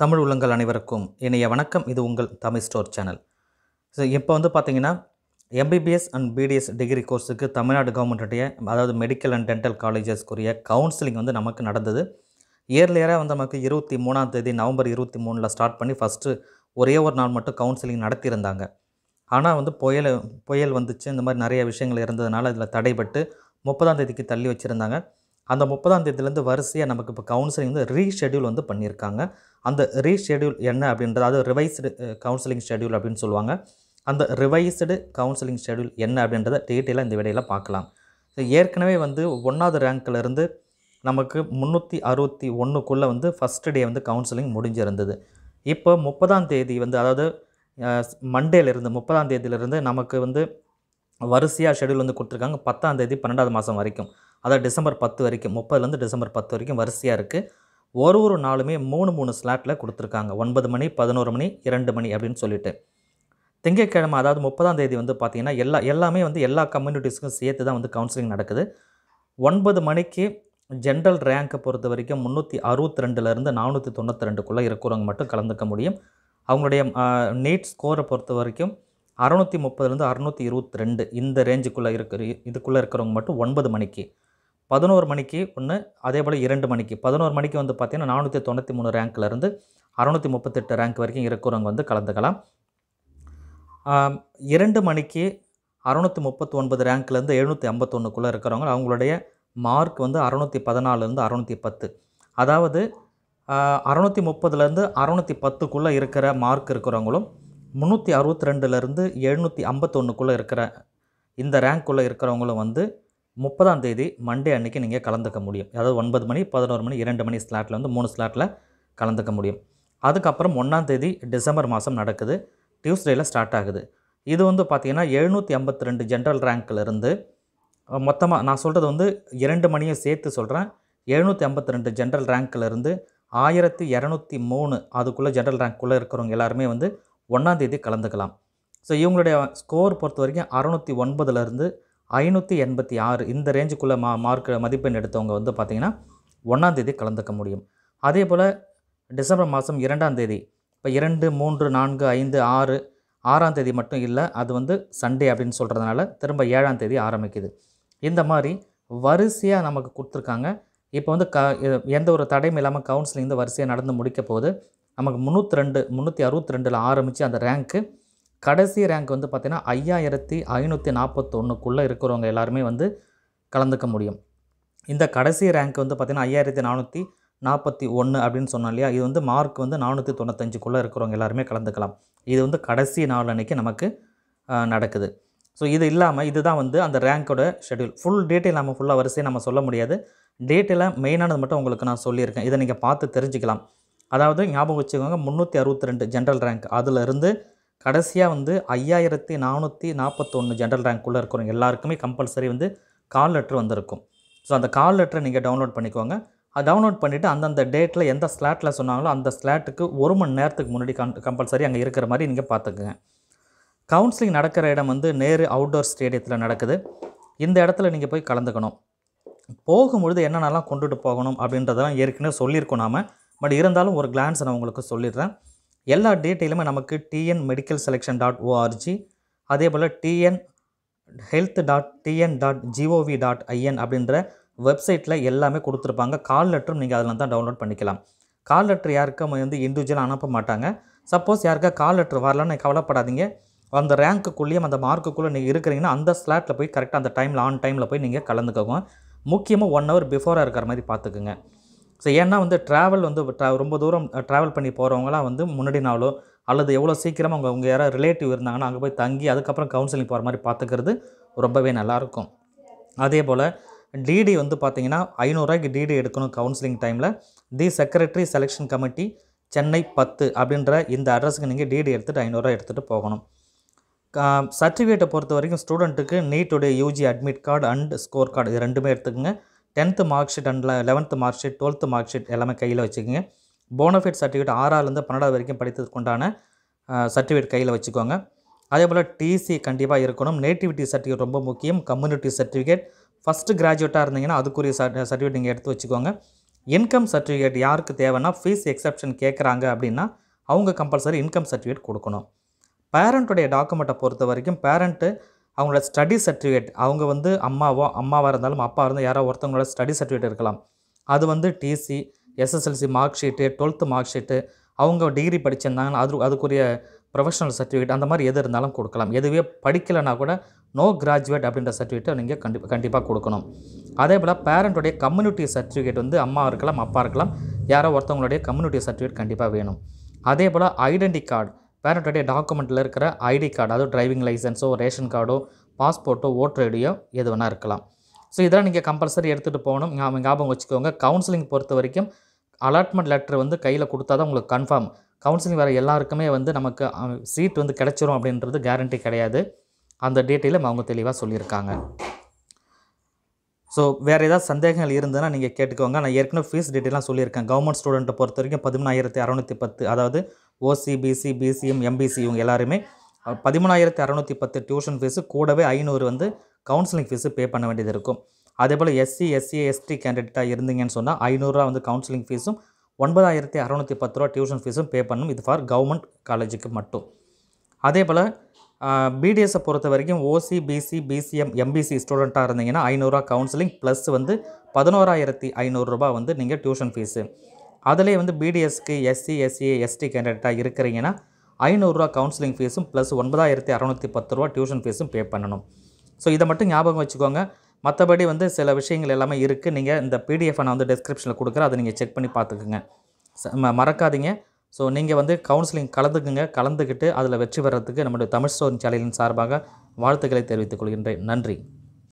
தமிழ் உள்ளங்கள் அனைவருக்கும் இணைய வணக்கம் இது உங்கள் தமிழ் ஸ்டோர் சேனல் ஸோ இப்போ வந்து பார்த்தீங்கன்னா எம்பிபிஎஸ் அண்ட் பிடிஎஸ் டிகிரி கோர்ஸுக்கு தமிழ்நாடு கவர்மெண்ட்டுடைய அதாவது மெடிக்கல் அண்ட் டென்டல் காலேஜஸ்க்குரிய கவுன்சிலிங் வந்து நமக்கு நடந்தது இயர்லியராக வந்து நமக்கு இருபத்தி மூணாம் தேதி நவம்பர் இருபத்தி மூணில் ஸ்டார்ட் பண்ணி ஃபஸ்ட்டு ஒரே ஒரு நாள் மட்டும் கவுன்சிலிங் நடத்தியிருந்தாங்க ஆனால் வந்து புயல் புயல் வந்துச்சு இந்த மாதிரி நிறைய விஷயங்கள் இருந்ததுனால இதில் தடைபட்டு முப்பதாம் தேதிக்கு தள்ளி வச்சுருந்தாங்க அந்த முப்பதாம் தேதியிலேருந்து வரிசையாக நமக்கு இப்போ கவுன்சிலிங் வந்து ரீஷெடியூல் வந்து பண்ணியிருக்காங்க அந்த ரீஷெடியூல் என்ன அப்படின்றது அது ரிவைஸ்டு கவுன்சிலிங் ஷெடியூல் அப்படின்னு சொல்லுவாங்க அந்த ரிவைஸ்டு கவுன்சிலிங் ஷெடியூல் என்ன அப்படின்றத டீட்டெயிலாக இந்த விடையில் பார்க்கலாம் ஸோ ஏற்கனவே வந்து ஒன்றாவது ரேங்க்லேருந்து நமக்கு முந்நூற்றி அறுபத்தி ஒன்றுக்குள்ளே வந்து ஃபஸ்ட்டு டே வந்து கவுன்சிலிங் முடிஞ்சிருந்தது இப்போ முப்பதாம் தேதி வந்து அதாவது மண்டேலேருந்து முப்பதாம் தேதியிலேருந்து நமக்கு வந்து வரிசையாக ஷெடியூல் வந்து கொடுத்துருக்காங்க பத்தாம் தேதி பன்னெண்டாவது மாதம் வரைக்கும் அதாவது டிசம்பர் பத்து வரைக்கும் முப்பதுலேருந்து டிசம்பர் பத்து வரைக்கும் வரிசையாக இருக்குது ஒரு ஒரு நாளுமே மூணு மூணு ஸ்லாட்டில் கொடுத்துருக்காங்க ஒன்பது மணி பதினோரு மணி இரண்டு மணி அப்படின்னு சொல்லிட்டு திங்கட்கிழமை அதாவது முப்பதாம் தேதி வந்து பார்த்திங்கன்னா எல்லா எல்லாமே வந்து எல்லா கம்யூனிட்டிஸ்க்கும் சேர்த்து தான் வந்து கவுன்சிலிங் நடக்குது ஒன்பது மணிக்கு ஜென்ரல் ரேங்க்கை பொறுத்த வரைக்கும் முந்நூற்றி அறுபத்தி ரெண்டுலேருந்து நானூற்றி தொண்ணூற்றி ரெண்டுக்குள்ளே இருக்கிறவங்க மட்டும் கலந்துக்க முடியும் அவங்களுடைய நீட் ஸ்கோரை பொறுத்த வரைக்கும் அறநூற்றி முப்பதுலேருந்து அறநூற்றி இருபத்தி ரெண்டு இந்த ரேஞ்சுக்குள்ளே இருக்கிற இதுக்குள்ளே இருக்கிறவங்க மட்டும் ஒன்பது மணிக்கு பதினோரு மணிக்கு ஒன்று அதே போல் இரண்டு மணிக்கு பதினோரு மணிக்கு வந்து பார்த்திங்கன்னா நானூற்றி தொண்ணூற்றி மூணு ரேங்க்லேருந்து அறநூற்றி முப்பத்தெட்டு ரேங்க் வரைக்கும் இருக்கிறவங்க வந்து கலந்துக்கலாம் இரண்டு மணிக்கு அறநூற்றி முப்பத்தி ஒன்பது ரேங்க்லேருந்து எழுநூற்றி ஐம்பத்தொன்றுக்குள்ளே இருக்கிறவங்க அவங்களுடைய மார்க் வந்து அறநூற்றி பதினாலுலேருந்து அறநூற்றி பத்து அதாவது அறநூற்றி முப்பதுலேருந்து அறநூற்றி பத்துக்குள்ளே இருக்கிற மார்க் இருக்கிறவங்களும் முந்நூற்றி அறுபத்தி ரெண்டுலேருந்து எழுநூற்றி ஐம்பத்தொன்றுக்குள்ளே இருக்கிற இந்த ரேங்க்குள்ளே இருக்கிறவங்களும் வந்து முப்பதாம் தேதி மண்டே அன்னைக்கு நீங்கள் கலந்துக்க முடியும் அதாவது ஒன்பது மணி பதினோரு மணி இரண்டு மணி ஸ்லாட்டில் வந்து மூணு ஸ்லாட்டில் கலந்துக்க முடியும் அதுக்கப்புறம் ஒன்றாம் தேதி டிசம்பர் மாதம் நடக்குது டியூஸ்டேயில் ஸ்டார்ட் ஆகுது இது வந்து பார்த்திங்கன்னா எழுநூற்றி ஐம்பத்தி ரெண்டு ஜென்ரல் ரேங்க்லேருந்து மொத்தமாக நான் சொல்கிறது வந்து இரண்டு மணியை சேர்த்து சொல்கிறேன் எழுநூற்றி ஐம்பத்தி ரெண்டு ஜென்ரல் ரேங்க்லேருந்து ஆயிரத்தி இரநூத்தி மூணு அதுக்குள்ளே ஜென்ரல் ரேங்க்குள்ளே இருக்கிறவங்க எல்லாருமே வந்து ஒன்றாந்தேதி கலந்துக்கலாம் ஸோ இவங்களுடைய ஸ்கோர் பொறுத்த வரைக்கும் அறநூற்றி ஒன்பதுலேருந்து ஐநூற்றி எண்பத்தி ஆறு இந்த ரேஞ்சுக்குள்ளே மா மார்க் மதிப்பெண் எடுத்தவங்க வந்து பார்த்திங்கன்னா ஒன்றாந்தேதி கலந்துக்க முடியும் அதே போல் டிசம்பர் மாதம் இரண்டாம் தேதி இப்போ இரண்டு மூன்று நான்கு ஐந்து ஆறு ஆறாம் தேதி மட்டும் இல்லை அது வந்து சண்டே அப்படின்னு சொல்கிறதுனால திரும்ப ஏழாம் தேதி ஆரம்பிக்குது இந்த மாதிரி வரிசையாக நமக்கு கொடுத்துருக்காங்க இப்போ வந்து க எந்த ஒரு தடையும் இல்லாமல் கவுன்சிலிங் வந்து வரிசையாக நடந்து முடிக்க போகுது நமக்கு முந்நூற்றி ரெண்டு முந்நூற்றி அறுபத்தி ரெண்டில் ஆரம்பித்து அந்த ரேங்க்கு கடைசி ரேங்க் வந்து பார்த்திங்கன்னா ஐயாயிரத்தி ஐநூற்றி நாற்பத்தொன்றுக்குள்ளே இருக்கிறவங்க எல்லாருமே வந்து கலந்துக்க முடியும் இந்த கடைசி ரேங்க் வந்து பார்த்திங்கன்னா ஐயாயிரத்தி நானூற்றி நாற்பத்தி ஒன்று அப்படின்னு சொன்னோம் இல்லையா இது வந்து மார்க் வந்து நானூற்றி தொண்ணூத்தஞ்சுக்குள்ளே இருக்கிறவங்க எல்லாருமே கலந்துக்கலாம் இது வந்து கடைசி நாள் அன்றைக்கி நமக்கு நடக்குது ஸோ இது இல்லாமல் இதுதான் வந்து அந்த ரேங்கோட ஷெடியூல் ஃபுல் டீட்டெயில் நம்ம ஃபுல்லாக வரிசையை நம்ம சொல்ல முடியாது டீட்டெயிலாக மெயினானது மட்டும் உங்களுக்கு நான் சொல்லியிருக்கேன் இதை நீங்கள் பார்த்து தெரிஞ்சுக்கலாம் அதாவது ஞாபகம் வச்சுக்கோங்க முந்நூற்றி அறுபத்தி ரெண்டு ஜென்ரல் ரேங்க் அதிலிருந்து கடைசியாக வந்து ஐயாயிரத்தி நானூற்றி நாற்பத்தொன்று ஜென்ரல் ரேங்க்குள்ளே இருக்கிறவங்க எல்லாருக்குமே கம்பல்சரி வந்து கால் லெட்ரு வந்திருக்கும் ஸோ அந்த கால் லெட்டரை நீங்கள் டவுன்லோட் பண்ணிக்கோங்க அதை டவுன்லோட் பண்ணிவிட்டு அந்தந்த டேட்டில் எந்த ஸ்லாட்டில் சொன்னாங்களோ அந்த ஸ்லாட்டுக்கு ஒரு மணி நேரத்துக்கு முன்னாடி கம் கம்பல்சரி அங்கே இருக்கிற மாதிரி நீங்கள் பார்த்துக்குங்க கவுன்சிலிங் நடக்கிற இடம் வந்து நேரு அவுட்டோர் ஸ்டேடியத்தில் நடக்குது இந்த இடத்துல நீங்கள் போய் கலந்துக்கணும் போகும்பொழுது என்னென்னலாம் கொண்டுட்டு போகணும் அப்படின்றதெல்லாம் ஏற்கனவே சொல்லியிருக்கோம் நாம் பட் இருந்தாலும் ஒரு கிளான்ஸ் நான் உங்களுக்கு சொல்லிடுறேன் எல்லா டீட்டெயிலுமே நமக்கு TN medical selection dot ORG அதே போல் TN health dot TN dot GOV dot IN அப்படின்ற வெப்சைட்டில் எல்லாமே கொடுத்துருப்பாங்க கால் லெட்டரும் நீங்கள் அதில் தான் டவுன்லோட் பண்ணிக்கலாம் கால் லெட்டர் யாருக்கும் வந்து இண்டிவிஜுவலாக அனுப்ப மாட்டாங்க சப்போஸ் யாருக்கா கால் லெட்டர் வரலன்னு கவலைப்படாதீங்க அந்த ரேங்க்குள்ளேயும் அந்த மார்க்குக்குள்ளே நீங்கள் இருக்கிறீங்கன்னா அந்த ஸ்லாட்டில் போய் கரெக்டாக அந்த டைமில் ஆன் டைமில் போய் நீங்கள் கலந்துக்கோங்க முக்கியமாக ஒன் ஹவர் பிஃபோராக இருக்கிற மாதிரி பார்த்துக்குங்க ஸோ ஏன்னா வந்து ட்ராவல் வந்து ரொம்ப தூரம் ட்ராவல் பண்ணி போகிறவங்களாம் வந்து முன்னாடி நாளோ அல்லது எவ்வளோ சீக்கிரமாக அவங்க அவங்க யாராவது ரிலேட்டிவ் இருந்தாங்கன்னா அங்கே போய் தங்கி அதுக்கப்புறம் கவுன்சிலிங் போகிற மாதிரி பார்த்துக்கிறது ரொம்பவே நல்லாயிருக்கும் அதே போல் டிடி வந்து பார்த்தீங்கன்னா ஐநூறுரூவாய்க்கு டிடி எடுக்கணும் கவுன்சிலிங் டைமில் the secretary selection committee Chennai பத்து அப்படின்ற இந்த அட்ரஸுக்கு நீங்கள் டிடி எடுத்துகிட்டு ஐநூறுரூவா எடுத்துகிட்டு போகணும் சர்டிஃபிகேட்டை பொறுத்த வரைக்கும் ஸ்டூடெண்ட்டுக்கு நீட்டுடைய UG admit card and score card இது ரெண்டுமே எடுத்துக்கோங்க tenth mark sheet and eleventh mark sheet twelfth mark sheet எல்லாமே கையில் வச்சுக்கோங்க போனஃபைட் சர்டிஃபிகேட் ஆறாலேருந்து பன்னெண்டாவது வரைக்கும் படித்ததுக்குண்டான சர்டிஃபிகேட் கையில் வச்சுக்கோங்க அதே போல் டிசி கண்டிப்பாக இருக்கணும் நேட்டிவிட்டி சர்டிஃபிகேட் ரொம்ப முக்கியம் கம்யூனிட்டி சர்டிஃபிகேட் ஃபஸ்ட்டு கிராஜுவேட்டாக இருந்தீங்கன்னா அதுக்குரிய சர்டிஃபிகேட் நீங்கள் எடுத்து வச்சுக்கோங்க இன்கம் சர்டிஃபிகேட் யாருக்கு தேவைன்னா ஃபீஸ் எக்ஸப்ஷன் கேட்குறாங்க அப்படின்னா அவங்க கம்பல்சரி இன்கம் சர்டிஃபிகேட் கொடுக்கணும் பேரண்ட்டுடைய டாக்குமெண்ட்டை பொறுத்த வரைக்கும் பேரண்ட்டு அவங்களோட ஸ்டடி சர்டிஃபிகேட் அவங்க வந்து அம்மாவோ அம்மாவாக இருந்தாலும் அப்பா இருந்தால் யாரோ ஒருத்தவங்களோட ஸ்டடி சர்டிஃபிகேட் இருக்கலாம் அது வந்து TC SSLC mark sheet twelfth mark sheet அவங்க டிகிரி படிச்சிருந்தாங்கன்னா அது அதுக்குரிய ப்ரொஃபஷனல் சர்டிஃபிகேட் அந்த மாதிரி எது இருந்தாலும் கொடுக்கலாம் எதுவே படிக்கலைன்னா கூட நோ கிராஜுவேட் அப்படின்ற சர்டிஃபிகேட்டை நீங்கள் கண்டிப்பாக கண்டிப்பாக கொடுக்கணும் அதே போல் பேரண்ட்டுடைய கம்யூனிட்டி சர்டிஃபிகேட் வந்து அம்மா இருக்கலாம் அப்பா இருக்கலாம் யாரோ ஒருத்தவங்களுடைய கம்யூனிட்டி சர்டிஃபிகேட் கண்டிப்பாக வேணும் அதே போல் ஐடென்டி கார்டு பேரண்ட்டுடைய டாக்குமெண்ட்டில் இருக்கிற ஐடி கார்டு அதாவது டிரைவிங் லைசன்ஸோ ரேஷன் கார்டோ பாஸ்போர்ட்டோ ஓட்டர் ஐடியோ எது வேணால் இருக்கலாம் ஸோ இதெல்லாம் நீங்கள் கம்பல்சரி எடுத்துகிட்டு போகணும் ஞாபகம் வச்சுக்கோங்க கவுன்சிலிங் பொறுத்த வரைக்கும் அலாட்மெண்ட் லெட்டர் வந்து கையில் கொடுத்தா தான் உங்களுக்கு கன்ஃபார்ம் கவுன்சிலிங் வேறு எல்லாருக்குமே வந்து நமக்கு சீட் வந்து கிடச்சிரும் அப்படின்றது கேரண்டி கிடையாது அந்த டீட்டெயிலும் அவங்க தெளிவாக சொல்லியிருக்காங்க ஸோ வேறு ஏதாவது சந்தேகங்கள் இருந்ததுன்னா நீங்கள் கேட்டுக்கோங்க நான் ஏற்கனவே ஃபீஸ் டீட்டெயிலாம் சொல்லியிருக்கேன் கவர்மெண்ட் ஸ்டூடெண்ட்டை பொறுத்த வரைக்கும் பதிமூணாயிரத்தி அறநூற்றி பத்து அதாவது ஓசி பிசி பிசிஎம் எம்பிசி இவங்க எல்லாருமே பதிமூணாயிரத்தி அறநூற்றி பத்து டியூஷன் ஃபீஸு கூடவே ஐநூறு வந்து கவுன்சிலிங் ஃபீஸு பே பண்ண வேண்டியது இருக்கும் அதே போல் எஸ்சி எஸ்சி எஸ்டி கேண்டிடேட்டாக இருந்தீங்கன்னு சொன்னால் ஐநூறுரூவா வந்து கவுன்சிலிங் ஃபீஸும் ஒன்பதாயிரத்தி அறநூற்றி பத்து ரூபா டியூஷன் ஃபீஸும் பே பண்ணணும் இது ஃபார் கவர்மெண்ட் காலேஜுக்கு மட்டும் அதே போல் பிடிஎஸை பொறுத்த வரைக்கும் ஓசி பிசி பிசிஎம் எம்பிசி ஸ்டூடெண்ட்டாக இருந்தீங்கன்னா ஐநூறுரூவா கவுன்சிலிங் ப்ளஸ் வந்து பதினோராயிரத்தி ஐநூறுரூபா வந்து நீங்கள் டியூஷன் ஃபீஸு அதிலே வந்து பிடிஎஸ்க்கு எஸ்சி எஸ்சி எஸ்டி கேண்டிடேட்டாக இருக்கிறீங்கன்னா ஐநூறுரூவா கவுன்சிலிங் ஃபீஸும் ப்ளஸ் ஒன்பதாயிரத்தி அறநூற்றி பத்து ரூபா டியூஷன் ஃபீஸும் பே பண்ணணும் ஸோ இதை மட்டும் ஞாபகம் வச்சுக்கோங்க மற்றபடி வந்து சில விஷயங்கள் எல்லாமே இருக்குது நீங்கள் இந்த பிடிஎஃப் நான் வந்து டிஸ்கிரிப்ஷனில் கொடுக்குறேன் அதை நீங்கள் செக் பண்ணி பார்த்துக்குங்க மறக்காதீங்க ஸோ நீங்கள் வந்து கவுன்சிலிங் கலந்துக்குங்க கலந்துக்கிட்டு அதில் வெற்றி பெறத்துக்கு நம்முடைய தமிழ் சோதனை சாலையின் சார்பாக வாழ்த்துக்களை தெரிவித்துக் கொள்கின்றேன் நன்றி